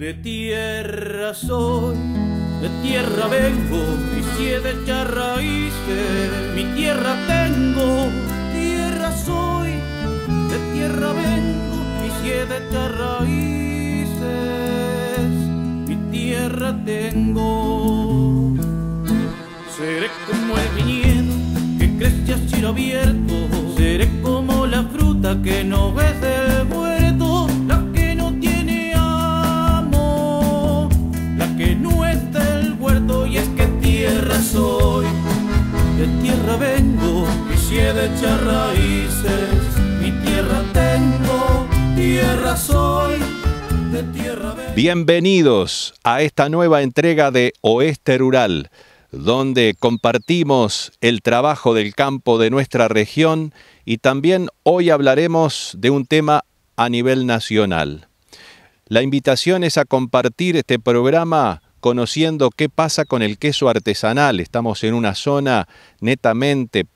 De tierra soy, de tierra vengo, y si he raíces, mi tierra tengo, tierra soy, de tierra vengo, y si he raíces, mi tierra tengo. Seré como el viñedo que crece a cielo abierto, seré como la fruta que no ves de vuelo soy, de tierra vengo y de raíces, mi tierra tengo, tierra soy, Bienvenidos a esta nueva entrega de Oeste Rural donde compartimos el trabajo del campo de nuestra región y también hoy hablaremos de un tema a nivel nacional. La invitación es a compartir este programa conociendo qué pasa con el queso artesanal. Estamos en una zona netamente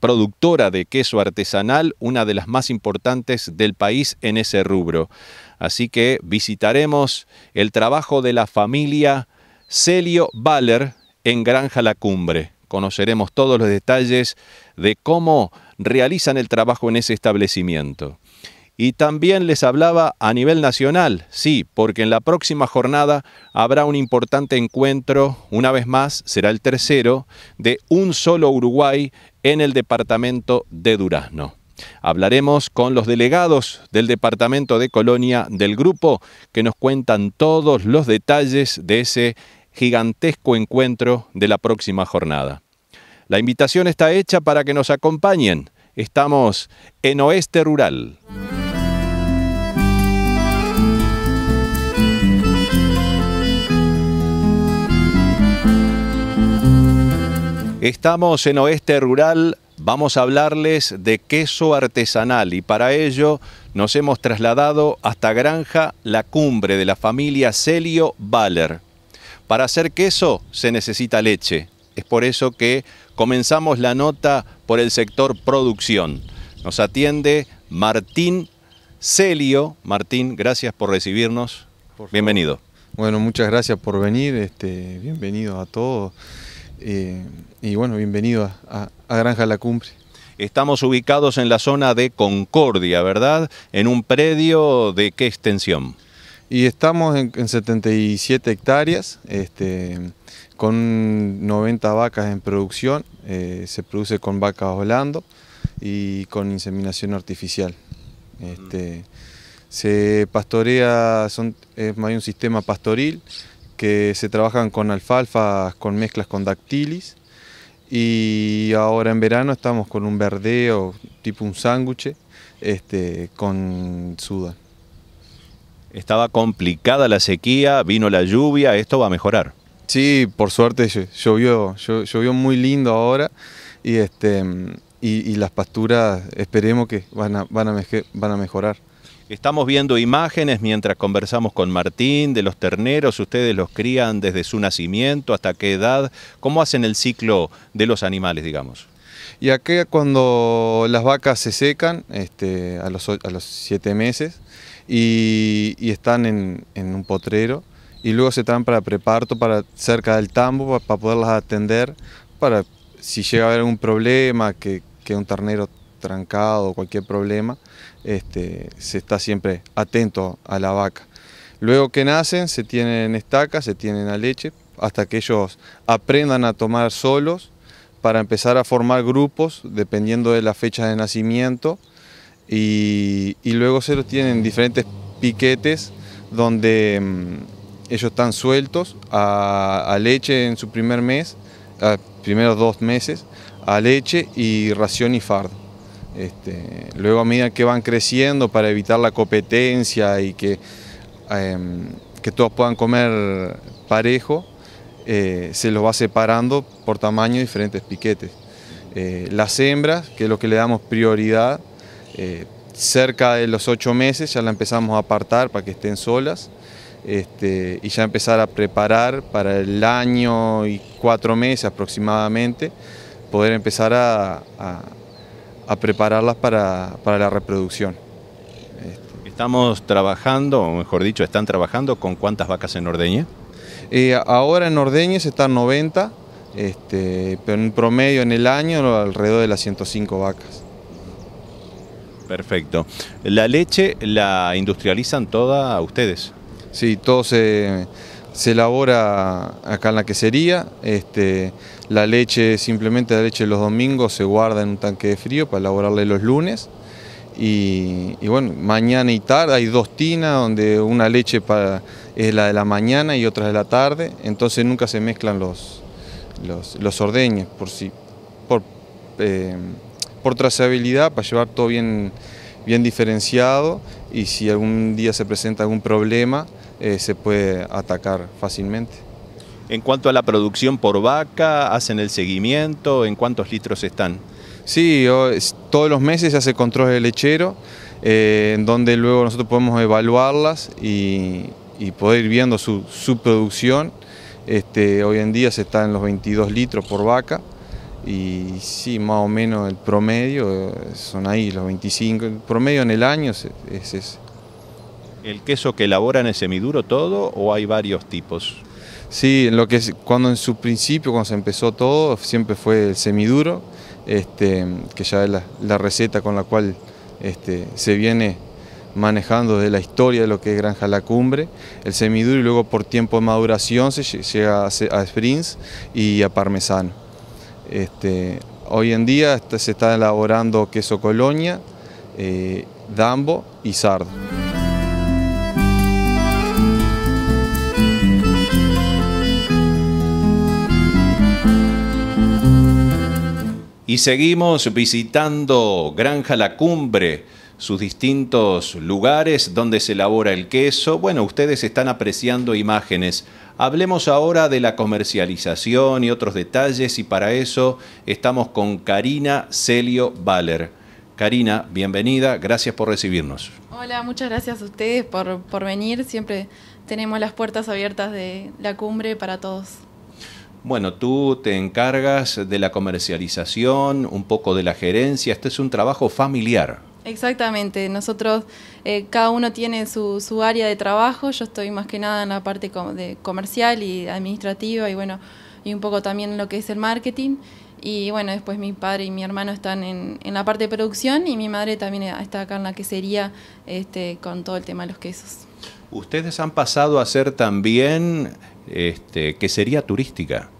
productora de queso artesanal, una de las más importantes del país en ese rubro. Así que visitaremos el trabajo de la familia Celio Baller en Granja La Cumbre. Conoceremos todos los detalles de cómo realizan el trabajo en ese establecimiento y también les hablaba a nivel nacional, sí, porque en la próxima jornada habrá un importante encuentro, una vez más será el tercero, de un solo Uruguay en el departamento de Durazno. Hablaremos con los delegados del departamento de Colonia del grupo que nos cuentan todos los detalles de ese gigantesco encuentro de la próxima jornada. La invitación está hecha para que nos acompañen. Estamos en Oeste Rural. Estamos en Oeste Rural, vamos a hablarles de queso artesanal y para ello nos hemos trasladado hasta Granja La Cumbre de la familia Celio Baller. Para hacer queso se necesita leche, es por eso que comenzamos la nota por el sector producción. Nos atiende Martín Celio. Martín, gracias por recibirnos. Bienvenido. Bueno, muchas gracias por venir, este, a todos. Eh, y bueno, bienvenido a, Granja La Cumbre. Estamos ubicados en la zona de Concordia, ¿verdad? En un predio de qué extensión? Y estamos en, 77 hectáreas, este, con 90 vacas en producción, eh, se produce con vacas volando y con inseminación artificial. Este, mm. se pastorea, son, es un sistema pastoril, que se trabajan con alfalfas, con mezclas con dactilis. Y ahora en verano estamos con un verdeo, tipo un sándwich, este, con sudan. Estaba complicada la sequía, vino la lluvia, esto va a mejorar. Sí, por suerte llovió, llovió muy lindo ahora este, y, y, las pasturas esperemos que van a, van a mejorar. Estamos viendo imágenes mientras conversamos con Martín de los terneros. Ustedes los crían desde su nacimiento hasta qué edad. ¿Cómo hacen el ciclo de los animales, digamos? Y acá cuando las vacas se secan, este, a, los, siete meses, y, están en, un potrero, y luego se traen para preparto, para cerca del tambo, para, poderlas atender, para si llega a haber algún problema, que un ternero trancado, cualquier problema, este, se está siempre atento a la vaca. Luego que nacen, se tienen estacas, se tienen a leche, hasta que ellos aprendan a tomar solos para empezar a formar grupos dependiendo de la fecha de nacimiento y, luego se los tienen diferentes piquetes donde mm, ellos están sueltos a, leche en su primer mes, primeros dos meses, a leche y ración y fardo. Este, luego a medida que van creciendo para evitar la competencia y que, em, que todos puedan comer parejo, eh, se los va separando por tamaño diferentes piquetes. Eh, las hembras, que es lo que le damos prioridad, eh, cerca de los ocho meses ya la empezamos a apartar para que estén solas. Este, y ya empezar a preparar para el año y cuatro meses aproximadamente, poder empezar a a prepararlas para, la reproducción. Estamos trabajando, o mejor dicho, están trabajando con cuántas vacas en Ordeña. Eh, ahora en Ordeña se están 90, este, pero en promedio en el año alrededor de las 105 vacas. Perfecto. ¿La leche la industrializan todas ustedes? Sí, todo se, elabora acá en la quesería. Este, la leche, simplemente la leche de los domingos se guarda en un tanque de frío para elaborarle los lunes. Y, bueno, mañana y tarde hay dos tinas donde una leche para, es la de la mañana y otra de la tarde, entonces nunca se mezclan los, los, ordeñes por, si, eh, por, trazabilidad, para llevar todo bien, bien diferenciado y si algún día se presenta algún problema eh, se puede atacar fácilmente. En cuanto a la producción por vaca, ¿hacen el seguimiento? ¿En cuántos litros están? Sí, todos los meses se hace control de lechero, eh, en donde luego nosotros podemos evaluarlas y, poder ir viendo su, producción. Este, hoy en día se está en los 22 litros por vaca y sí, más o menos el promedio eh, son ahí los 25, el promedio en el año es ese. ¿El queso que elaboran es semiduro todo o hay varios tipos? Sí, lo que es, cuando en su principio, cuando se empezó todo, siempre fue el semiduro, este, que ya es la, receta con la cual este, se viene manejando desde la historia de lo que es Granja La Cumbre, el semiduro y luego por tiempo de maduración se llega a, sprints y a parmesano. Este, hoy en día se está elaborando queso colonia, eh, dambo y sardo. Y seguimos visitando Granja La Cumbre, sus distintos lugares donde se elabora el queso. Bueno, ustedes están apreciando imágenes. Hablemos ahora de la comercialización y otros detalles y para eso estamos con Karina Celio Valer. Karina, bienvenida, gracias por recibirnos. Hola, muchas gracias a ustedes por, por venir. Siempre tenemos las puertas abiertas de la cumbre para todos. Bueno, tú te encargas de la comercialización, un poco de la gerencia, este es un trabajo familiar. Exactamente, nosotros, eh, cada uno tiene su, área de trabajo, yo estoy más que nada en la parte de comercial y administrativa y bueno, y un poco también en lo que es el marketing. Y bueno, después mi padre y mi hermano están en, la parte de producción y mi madre también está acá en la quesería este, con todo el tema de los quesos. Ustedes han pasado a ser también este, que sería turística.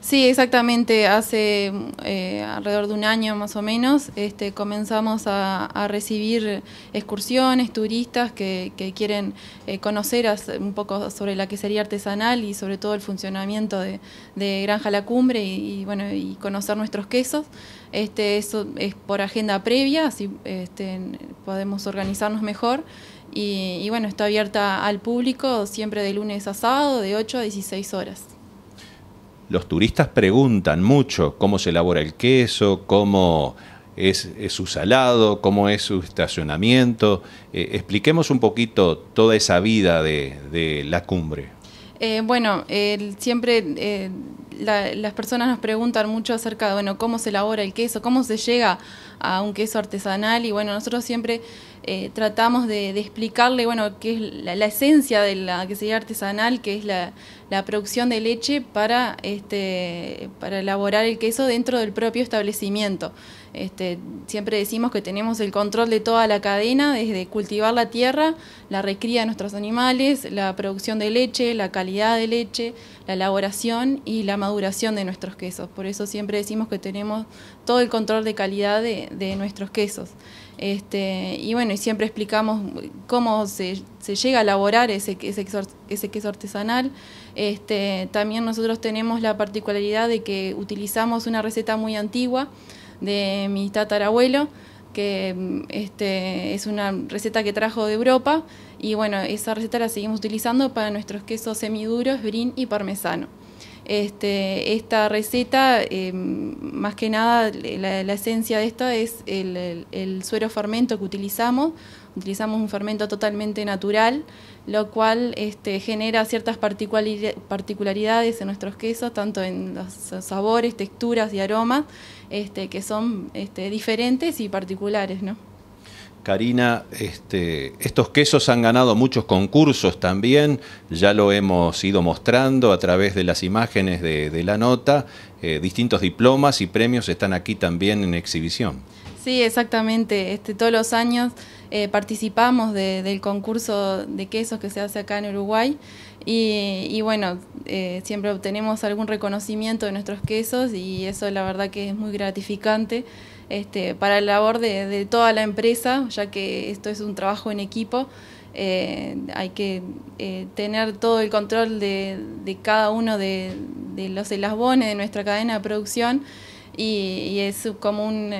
Sí, exactamente. Hace eh, alrededor de un año más o menos este, comenzamos a, recibir excursiones, turistas que, quieren eh, conocer un poco sobre la quesería artesanal y sobre todo el funcionamiento de, Granja La Cumbre y, bueno, y conocer nuestros quesos. Este, eso es por agenda previa, así este, podemos organizarnos mejor. Y, bueno, está abierta al público siempre de lunes a sábado, de 8 a 16 horas. Los turistas preguntan mucho cómo se elabora el queso, cómo es, su salado, cómo es su estacionamiento. Eh, expliquemos un poquito toda esa vida de, la cumbre. Eh, bueno, siempre eh, las personas nos preguntan mucho acerca de, bueno, cómo se elabora el queso, cómo se llega a un queso artesanal y bueno, nosotros siempre eh, tratamos de, explicarle, bueno, qué es la, esencia de la que artesanal, que es la, la, producción de leche para, este, para elaborar el queso dentro del propio establecimiento. Este, siempre decimos que tenemos el control de toda la cadena, desde cultivar la tierra, la recría de nuestros animales, la producción de leche, la calidad de leche, la elaboración y la maduración de nuestros quesos. Por eso siempre decimos que tenemos todo el control de calidad de, nuestros quesos. Este, y bueno, y siempre explicamos cómo se, llega a elaborar ese, queso artesanal. Este, también nosotros tenemos la particularidad de que utilizamos una receta muy antigua de mi tatarabuelo, que este, es una receta que trajo de Europa y bueno, esa receta la seguimos utilizando para nuestros quesos semiduros, brin y parmesano. Este, esta receta, em, más que nada, la, esencia de esta es el suero fermento que utilizamos utilizamos un fermento totalmente natural, lo cual este, genera ciertas particularidades en nuestros quesos, tanto en los sabores, texturas y aromas, este, que son este, diferentes y particulares, ¿no? Karina, este, estos quesos han ganado muchos concursos también, ya lo hemos ido mostrando a través de las imágenes de, la nota, eh, distintos diplomas y premios están aquí también en exhibición. Sí, exactamente, todos los años eh, participamos del concurso de quesos que se hace acá en Uruguay y, bueno, eh, siempre obtenemos algún reconocimiento de nuestros quesos y eso la verdad que es muy gratificante este, para la labor de, toda la empresa, ya que esto es un trabajo en equipo. Eh, hay que tener todo el control de, cada uno de, los elasbones de nuestra cadena de producción y, es como un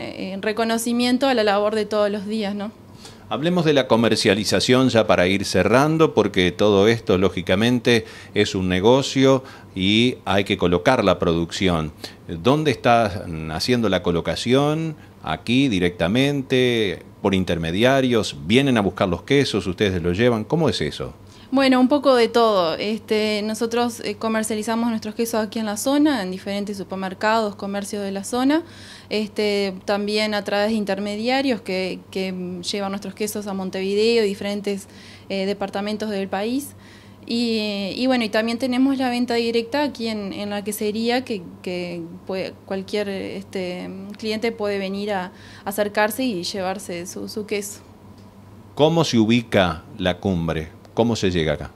reconocimiento a la labor de todos los días, ¿no? Hablemos de la comercialización ya para ir cerrando, porque todo esto lógicamente es un negocio y hay que colocar la producción. ¿Dónde está haciendo la colocación? ¿Aquí directamente? ¿Por intermediarios? ¿Vienen a buscar los quesos? ¿Ustedes los llevan? ¿Cómo es eso? Bueno, un poco de todo. Este, nosotros eh, comercializamos nuestros quesos aquí en la zona, en diferentes supermercados, comercios de la zona, este, también a través de intermediarios que, llevan nuestros quesos a Montevideo y diferentes eh, departamentos del país. Y, bueno, y también tenemos la venta directa aquí en, la quesería, que, que cualquier este, cliente puede venir a, acercarse y llevarse su, su queso. ¿Cómo se ubica la cumbre? ¿Cómo se llega acá?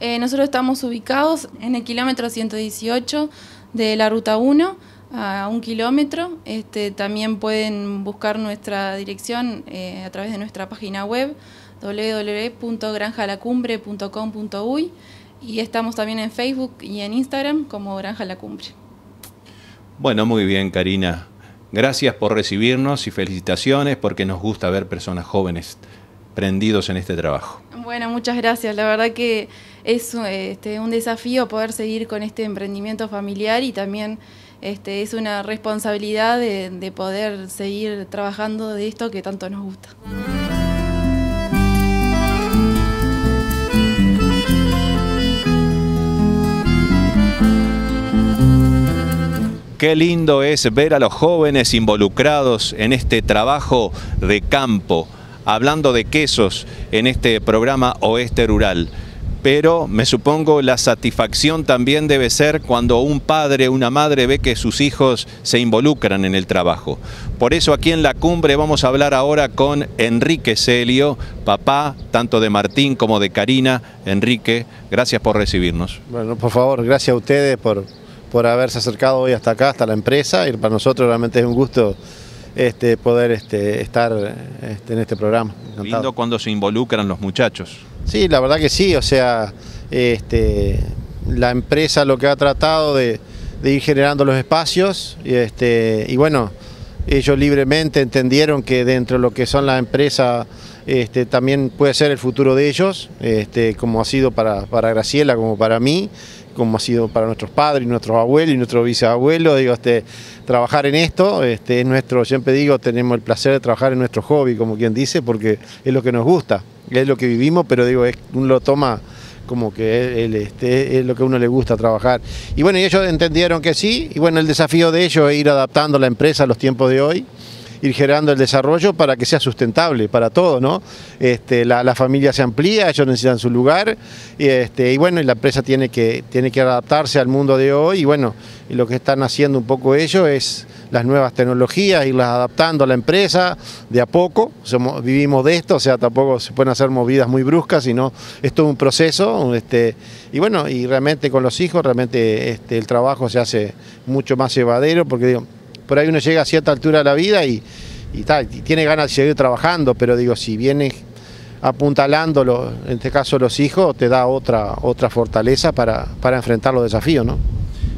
Eh, nosotros estamos ubicados en el kilómetro 118 de la ruta 1 a un kilómetro. Este, también pueden buscar nuestra dirección eh, a través de nuestra página web www.granjalacumbre.com.uy y estamos también en Facebook y en Instagram como Granja La Cumbre. Bueno, muy bien Karina. Gracias por recibirnos y felicitaciones porque nos gusta ver personas jóvenes en este trabajo. Bueno, muchas gracias. La verdad que es este, un desafío poder seguir con este emprendimiento familiar y también este, es una responsabilidad de poder seguir trabajando de esto que tanto nos gusta. Qué lindo es ver a los jóvenes involucrados en este trabajo de campo hablando de quesos en este programa Oeste Rural. Pero me supongo la satisfacción también debe ser cuando un padre, una madre ve que sus hijos se involucran en el trabajo. Por eso aquí en la cumbre vamos a hablar ahora con Enrique Celio, papá tanto de Martín como de Karina. Enrique, gracias por recibirnos. Bueno, por favor, gracias a ustedes por, por haberse acercado hoy hasta acá, hasta la empresa, y para nosotros realmente es un gusto este, poder este, estar este, en este programa. Lindo cuando se involucran los muchachos. Sí, la verdad que sí, o sea, este, la empresa lo que ha tratado de, ir generando los espacios y, este, y bueno, ellos libremente entendieron que dentro de lo que son las empresas este, también puede ser el futuro de ellos, este, como ha sido para, para Graciela, como para mí, como ha sido para nuestros padres, nuestros abuelos y nuestros bisabuelos, digo, este, trabajar en esto, este, es nuestro, siempre digo, tenemos el placer de trabajar en nuestro hobby, como quien dice, porque es lo que nos gusta, es lo que vivimos, pero digo, uno lo toma como que este, es lo que a uno le gusta trabajar. Y bueno, ellos entendieron que sí, y bueno, el desafío de ellos es ir adaptando la empresa a los tiempos de hoy ir generando el desarrollo para que sea sustentable para todo, ¿no? Este, la, familia se amplía, ellos necesitan su lugar, y, este, y bueno, la empresa tiene que, tiene que adaptarse al mundo de hoy, y bueno, y lo que están haciendo un poco ellos es las nuevas tecnologías, irlas adaptando a la empresa de a poco, vivimos de esto, o sea, tampoco se pueden hacer movidas muy bruscas, sino es todo un proceso, este, y bueno, y realmente con los hijos, realmente este, el trabajo se hace mucho más llevadero, porque digo, por ahí uno llega a cierta altura de la vida y, tiene ganas de seguir trabajando, pero digo, si vienes apuntalando, en este caso los hijos, te da otra, otra fortaleza para, enfrentar los desafíos, ¿no?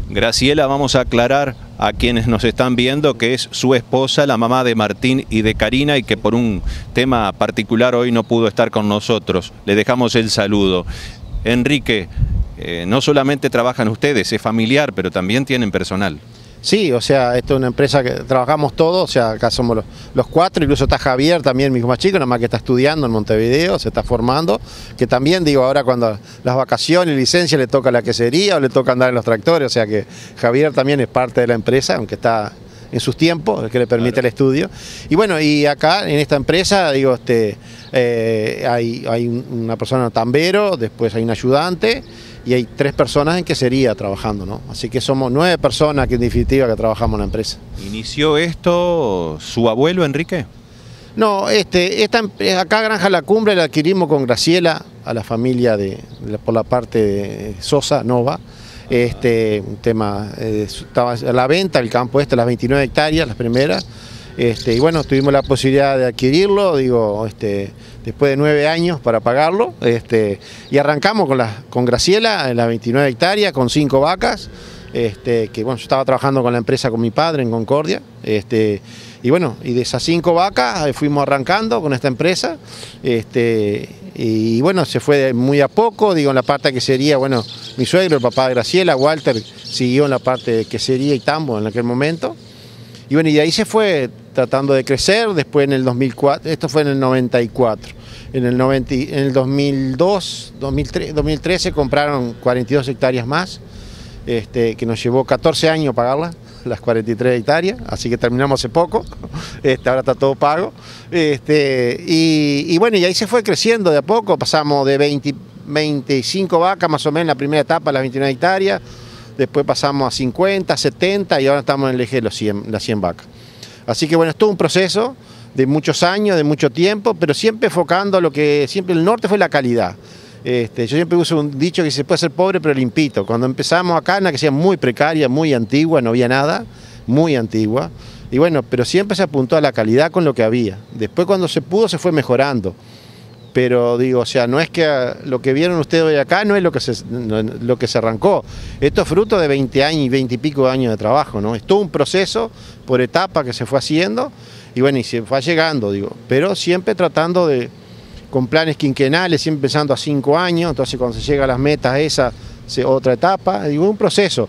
Graciela, vamos a aclarar a quienes nos están viendo que es su esposa, la mamá de Martín y de Karina, y que por un tema particular hoy no pudo estar con nosotros. Le dejamos el saludo. Enrique, eh, no solamente trabajan ustedes, es familiar, pero también tienen personal. Sí, o sea, esto es una empresa que trabajamos todos, o sea, acá somos los, cuatro, incluso está Javier también, mi más chico, nada más que está estudiando en Montevideo, se está formando, que también digo ahora cuando las vacaciones, licencia, le toca la quesería o le toca andar en los tractores, o sea que Javier también es parte de la empresa, aunque está en sus tiempos, el que le permite el estudio. Y bueno, y acá en esta empresa, digo, este, eh, hay, hay una persona tambero, después hay un ayudante y hay tres personas en que sería trabajando, ¿no? Así que somos nueve personas que en definitiva que trabajamos en la empresa. ¿Inició esto su abuelo Enrique? No, este, esta, em-, eh, acá Granja La Cumbre la adquirimos con Graciela, a la familia de, por la parte de Sosa, Nova. Este, un tema, eh, estaba a la venta el campo este, las 29 hectáreas, las primeras. Este, y bueno, tuvimos la posibilidad de adquirirlo, digo, este, después de nueve años para pagarlo. Este, y arrancamos con, con Graciela, en las 29 hectáreas, con cinco vacas. que bueno, yo estaba trabajando con la empresa con mi padre en Concordia, y bueno, y de esas cinco vacas eh, fuimos arrancando con esta empresa, y, bueno, se fue muy a poco, digo, en la parte que sería, bueno, mi suegro, el papá de Graciela, Walter, siguió en la parte que sería y tambo en aquel momento, y bueno, y de ahí se fue tratando de crecer, después en el 2004, esto fue en el 94, en el, en el 2002, 2003, 2013 compraron 42 hectáreas más, este, que nos llevó 14 años pagarlas, las 43 hectáreas, así que terminamos hace poco, este, ahora está todo pago, este, y, bueno, y ahí se fue creciendo de a poco, pasamos de 25 vacas más o menos en la primera etapa, las 29 hectáreas, después pasamos a 50, 70 y ahora estamos en el eje de los 100, las 100 vacas. Así que bueno, es todo un proceso de muchos años, de mucho tiempo, pero siempre enfocando a lo que siempre el norte fue la calidad. Este, yo siempre uso un dicho que se puede ser pobre pero limpito. Cuando empezamos acá, una que sea muy precaria, muy antigua, no había nada, muy antigua. Y bueno, pero siempre se apuntó a la calidad con lo que había. Después cuando se pudo se fue mejorando pero digo, o sea, no es que ah, lo que vieron ustedes hoy acá no es lo que se, lo que se arrancó. Esto es fruto de 20 años y 20 y pico años de trabajo, ¿no? Es todo un proceso por etapa que se fue haciendo y bueno, y se fue llegando, digo, pero siempre tratando de, con planes quinquenales, siempre pensando a cinco años, entonces cuando se llega a las metas esa otra etapa, digo, un proceso.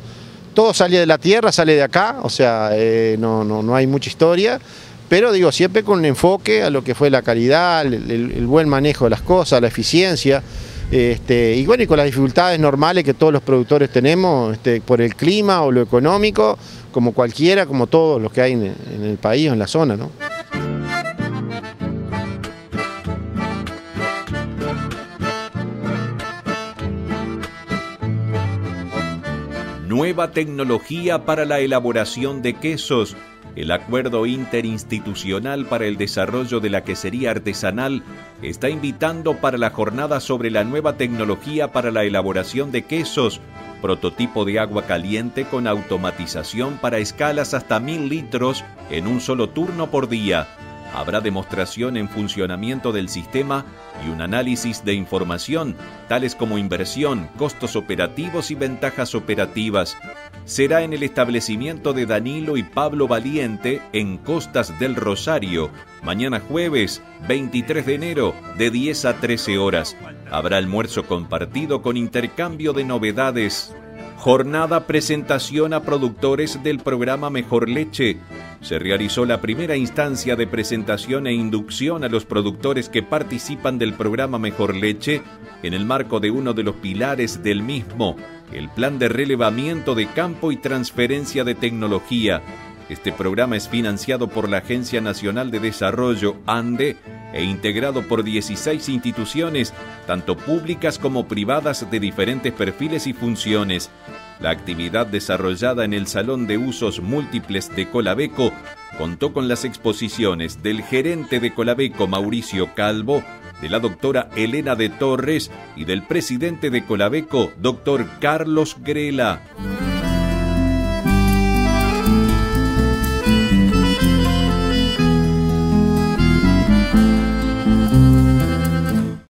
Todo sale de la tierra, sale de acá, o sea, eh, no, no hay mucha historia pero digo, siempre con un enfoque a lo que fue la calidad, el, buen manejo de las cosas, la eficiencia, este, y bueno, y con las dificultades normales que todos los productores tenemos, este, por el clima o lo económico, como cualquiera, como todos los que hay en, en el país o en la zona, ¿no? Nueva tecnología para la elaboración de quesos el Acuerdo Interinstitucional para el Desarrollo de la Quesería Artesanal está invitando para la jornada sobre la nueva tecnología para la elaboración de quesos, prototipo de agua caliente con automatización para escalas hasta 1000 litros en un solo turno por día. Habrá demostración en funcionamiento del sistema y un análisis de información, tales como inversión, costos operativos y ventajas operativas será en el establecimiento de Danilo y Pablo Valiente en Costas del Rosario, mañana jueves 23 de enero de 10 a 13 horas. Habrá almuerzo compartido con intercambio de novedades. Jornada presentación a productores del programa Mejor Leche. Se realizó la primera instancia de presentación e inducción a los productores que participan del programa Mejor Leche en el marco de uno de los pilares del mismo, el Plan de Relevamiento de Campo y Transferencia de Tecnología. Este programa es financiado por la Agencia Nacional de Desarrollo, ANDE, e integrado por 16 instituciones, tanto públicas como privadas de diferentes perfiles y funciones. La actividad desarrollada en el Salón de Usos Múltiples de Colabeco contó con las exposiciones del gerente de Colabeco, Mauricio Calvo, de la doctora Elena de Torres y del presidente de Colabeco, doctor Carlos Grela.